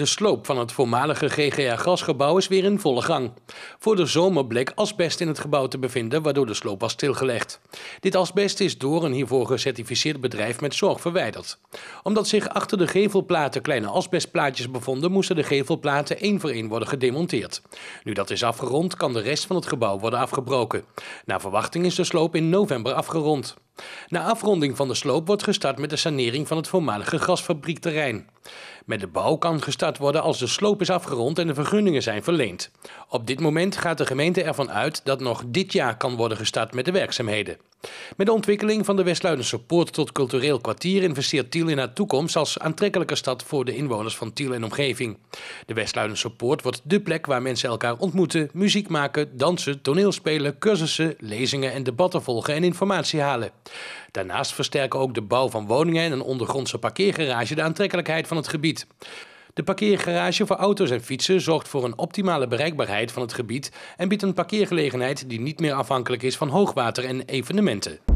De sloop van het voormalige GGA-gasgebouw is weer in volle gang. Voor de zomer bleek asbest in het gebouw te bevinden, waardoor de sloop was stilgelegd. Dit asbest is door een hiervoor gecertificeerd bedrijf met zorg verwijderd. Omdat zich achter de gevelplaten kleine asbestplaatjes bevonden, moesten de gevelplaten één voor één worden gedemonteerd. Nu dat is afgerond, kan de rest van het gebouw worden afgebroken. Naar verwachting is de sloop in november afgerond. Na afronding van de sloop wordt gestart met de sanering van het voormalige gasfabriekterrein. Met de bouw kan gestart worden als de sloop is afgerond en de vergunningen zijn verleend. Op dit moment gaat de gemeente ervan uit dat nog dit jaar kan worden gestart met de werkzaamheden. Met de ontwikkeling van de Westluidense Poort tot cultureel kwartier investeert Tiel in haar toekomst als aantrekkelijke stad voor de inwoners van Tiel en omgeving. De Westluidense Poort wordt dé plek waar mensen elkaar ontmoeten, muziek maken, dansen, toneelspelen, cursussen, lezingen en debatten volgen en informatie halen. Daarnaast versterken ook de bouw van woningen en een ondergrondse parkeergarage de aantrekkelijkheid van het gebied. De parkeergarage voor auto's en fietsen zorgt voor een optimale bereikbaarheid van het gebied en biedt een parkeergelegenheid die niet meer afhankelijk is van hoogwater en evenementen.